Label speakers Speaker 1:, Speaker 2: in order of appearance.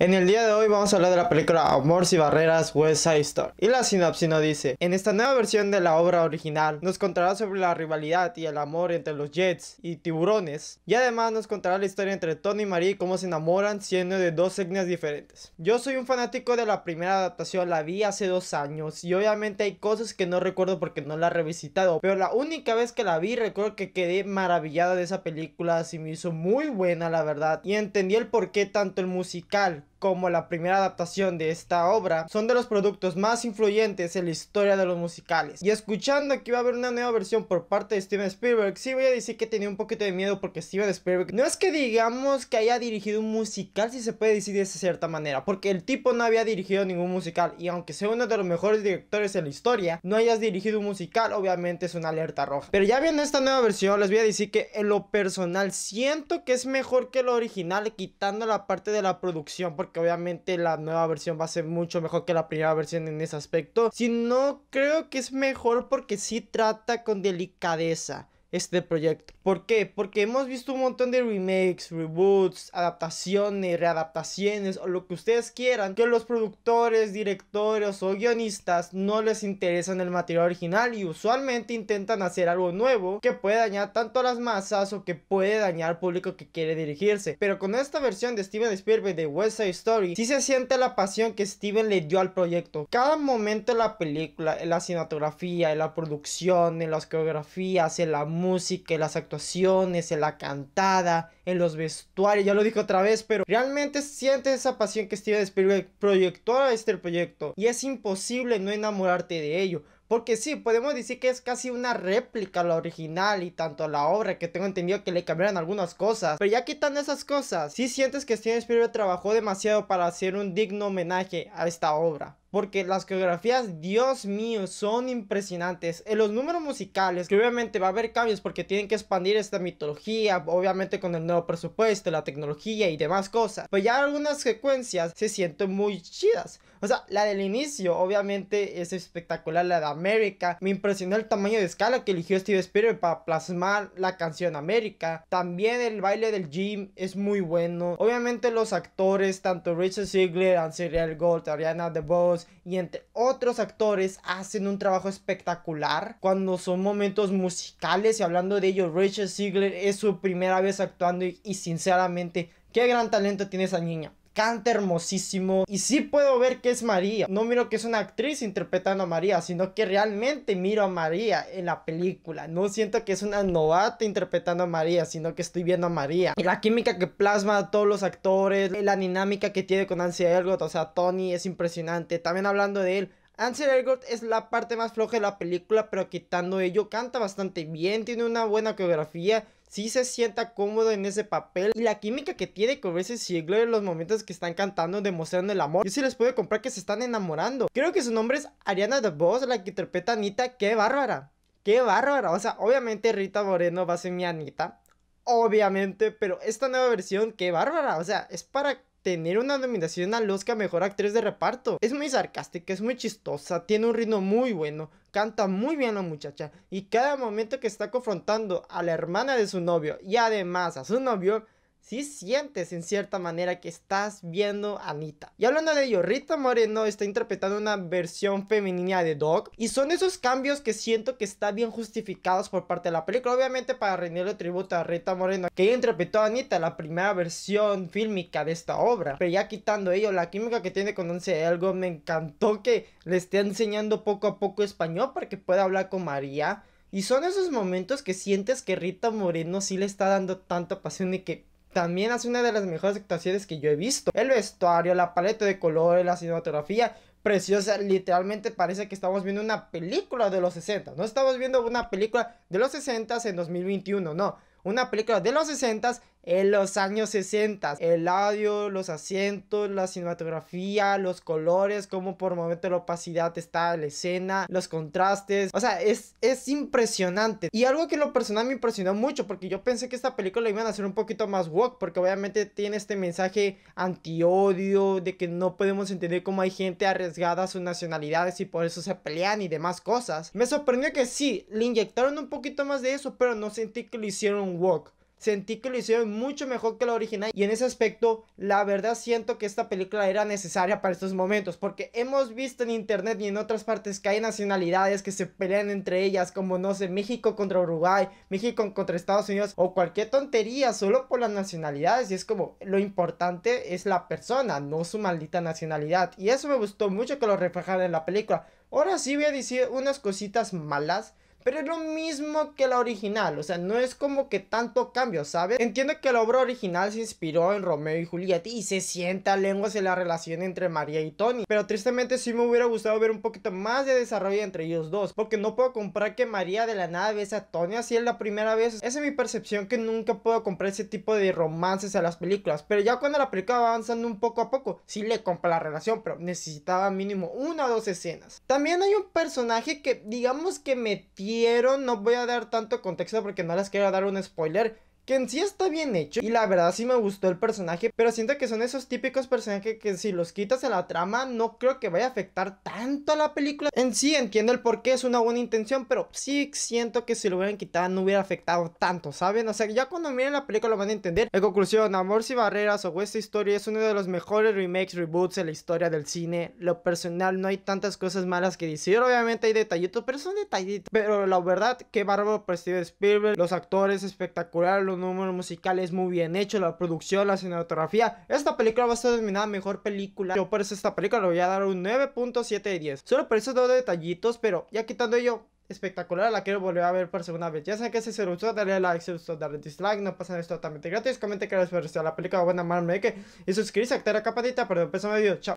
Speaker 1: En el día de hoy vamos a hablar de la película Amor y Barreras West Side Story. Y la sinopsis nos dice, en esta nueva versión de la obra original nos contará sobre la rivalidad y el amor entre los Jets y tiburones. Y además nos contará la historia entre Tony y Marie y cómo se enamoran siendo de dos etnias diferentes. Yo soy un fanático de la primera adaptación, la vi hace dos años y obviamente hay cosas que no recuerdo porque no la he revisitado. Pero la única vez que la vi recuerdo que quedé maravillada de esa película, así me hizo muy buena la verdad. Y entendí el por qué tanto el musical como la primera adaptación de esta obra, son de los productos más influyentes en la historia de los musicales. Y escuchando que iba a haber una nueva versión por parte de Steven Spielberg, sí voy a decir que tenía un poquito de miedo porque Steven Spielberg no es que digamos que haya dirigido un musical, si se puede decir de cierta manera, porque el tipo no había dirigido ningún musical y aunque sea uno de los mejores directores en la historia, no hayas dirigido un musical, obviamente es una alerta roja. Pero ya viendo esta nueva versión, les voy a decir que en lo personal siento que es mejor que lo original quitando la parte de la producción, porque obviamente la nueva versión va a ser mucho mejor que la primera versión en ese aspecto, Si no, creo que es mejor porque sí trata con delicadeza este proyecto. ¿Por qué? Porque hemos visto un montón de remakes, reboots, adaptaciones, readaptaciones o lo que ustedes quieran que los productores, directores o guionistas no les interesan el material original y usualmente intentan hacer algo nuevo que puede dañar tanto a las masas o que puede dañar al público que quiere dirigirse. Pero con esta versión de Steven Spielberg de West Side Story sí se siente la pasión que Steven le dio al proyecto. Cada momento de la película, en la cinematografía, en la producción, en las coreografías, en la música música, en las actuaciones, en la cantada, en los vestuarios, ya lo dije otra vez, pero realmente sientes esa pasión que Steven Spielberg proyectó a este proyecto y es imposible no enamorarte de ello. Porque sí, podemos decir que es casi una réplica a la original y tanto la obra que tengo entendido que le cambiaron algunas cosas. Pero ya quitando esas cosas, sí sientes que Steven Spielberg trabajó demasiado para hacer un digno homenaje a esta obra. Porque las coreografías, Dios mío, son impresionantes. En los números musicales, que obviamente va a haber cambios porque tienen que expandir esta mitología, obviamente con el nuevo presupuesto, la tecnología y demás cosas. Pero ya algunas secuencias se sienten muy chidas. O sea, la del inicio, obviamente, es espectacular, la de América. Me impresionó el tamaño de escala que eligió Steve Spielberg para plasmar la canción América. También el baile del gym es muy bueno. Obviamente, los actores, tanto Richard Ziegler, Ansel Gold, Ariana DeBose y entre otros actores, hacen un trabajo espectacular cuando son momentos musicales. Y hablando de ellos, Richard Ziegler es su primera vez actuando y sinceramente, qué gran talento tiene esa niña canta hermosísimo y sí puedo ver que es María. No miro que es una actriz interpretando a María, sino que realmente miro a María en la película. No siento que es una novata interpretando a María, sino que estoy viendo a María. Y la química que plasma a todos los actores, la dinámica que tiene con Ansel Elgort, o sea, Tony es impresionante. También hablando de él, Ansel Elgort es la parte más floja de la película, pero quitando ello, canta bastante bien, tiene una buena coreografía, sí se sienta cómodo en ese papel. Y la química que tiene con ese siglo en los momentos que están cantando, demostrando el amor. Yo sí les puedo comprar que se están enamorando. Creo que su nombre es Ariana DeVos, la que interpreta Anita. ¡Qué bárbara! ¡Qué bárbara! O sea, obviamente Rita Moreno va a ser mi Anita. Obviamente, pero esta nueva versión, qué bárbara. O sea, es para tener una nominación al Oscar Mejor Actriz de Reparto. Es muy sarcástica, es muy chistosa, tiene un ritmo muy bueno, canta muy bien la muchacha y cada momento que está confrontando a la hermana de su novio y además a su novio si sientes en cierta manera que estás viendo a Anita. Y hablando de ello, Rita Moreno está interpretando una versión femenina de Doc y son esos cambios que siento que están bien justificados por parte de la película, obviamente para rendirle tributo a Rita Moreno, que ella interpretó a Anita la primera versión fílmica de esta obra, pero ya quitando ello, la química que tiene con Once algo me encantó que le esté enseñando poco a poco español para que pueda hablar con María. Y son esos momentos que sientes que Rita Moreno sí le está dando tanta pasión y que también hace una de las mejores actuaciones que yo he visto. El vestuario, la paleta de colores, la cinematografía, preciosa. Literalmente parece que estamos viendo una película de los 60. No estamos viendo una película de los 60 en 2021, no. Una película de los 60 en los años 60. El audio, los asientos, la cinematografía, los colores, como por momento la opacidad está la escena, los contrastes. O sea, es, es impresionante. Y algo que lo personal me impresionó mucho, porque yo pensé que esta película iba a hacer un poquito más woke, porque obviamente tiene este mensaje anti-odio, de que no podemos entender cómo hay gente arriesgada a sus nacionalidades y por eso se pelean y demás cosas. Me sorprendió que sí, le inyectaron un poquito más de eso, pero no sentí que lo hicieron woke sentí que lo hicieron mucho mejor que la original y en ese aspecto la verdad siento que esta película era necesaria para estos momentos porque hemos visto en internet y en otras partes que hay nacionalidades que se pelean entre ellas como no sé México contra Uruguay, México contra Estados Unidos o cualquier tontería solo por las nacionalidades y es como lo importante es la persona, no su maldita nacionalidad y eso me gustó mucho que lo reflejara en la película. Ahora sí voy a decir unas cositas malas pero es lo mismo que la original, o sea, no es como que tanto cambio, ¿sabes? Entiendo que la obra original se inspiró en Romeo y Julieta y se sienta a lenguas en la relación entre María y Tony, pero tristemente sí me hubiera gustado ver un poquito más de desarrollo entre ellos dos, porque no puedo comprar que María de la nada vea a Tony así en la primera vez. Esa es mi percepción que nunca puedo comprar ese tipo de romances a las películas, pero ya cuando la película va avanzando un poco a poco, sí le compra la relación, pero necesitaba mínimo una o dos escenas. También hay un personaje que digamos que me tiene Quiero... no voy a dar tanto contexto porque no les quiero dar un spoiler que en sí está bien hecho y la verdad sí me gustó el personaje, pero siento que son esos típicos personajes que si los quitas a la trama no creo que vaya a afectar tanto a la película. En sí entiendo el por qué es una buena intención, pero sí siento que si lo hubieran quitado no hubiera afectado tanto, ¿saben? O sea, ya cuando miren la película lo van a entender. En conclusión, Amor sin Barreras o esta historia es uno de los mejores remakes, reboots en la historia del cine. Lo personal no hay tantas cosas malas que decir, obviamente hay detallitos, pero son detallitos. Pero la verdad, qué bárbaro prestigio de Spielberg, los actores espectaculares, Número musical es muy bien hecho la producción, la cinematografía. Esta película va a ser denominada mejor película. Yo por eso esta película le voy a dar un 9.7 de 10. Solo por esos dos detallitos, pero ya quitando ello, espectacular, la quiero volver a ver por segunda vez. Ya saben que si se gustó, dale like, si les gustó, dale dislike, no pasa esto totalmente gratis. Comente que les pareció la película buena, mal, me que y suscribirse, a la campanita para no empezar el video. Chao.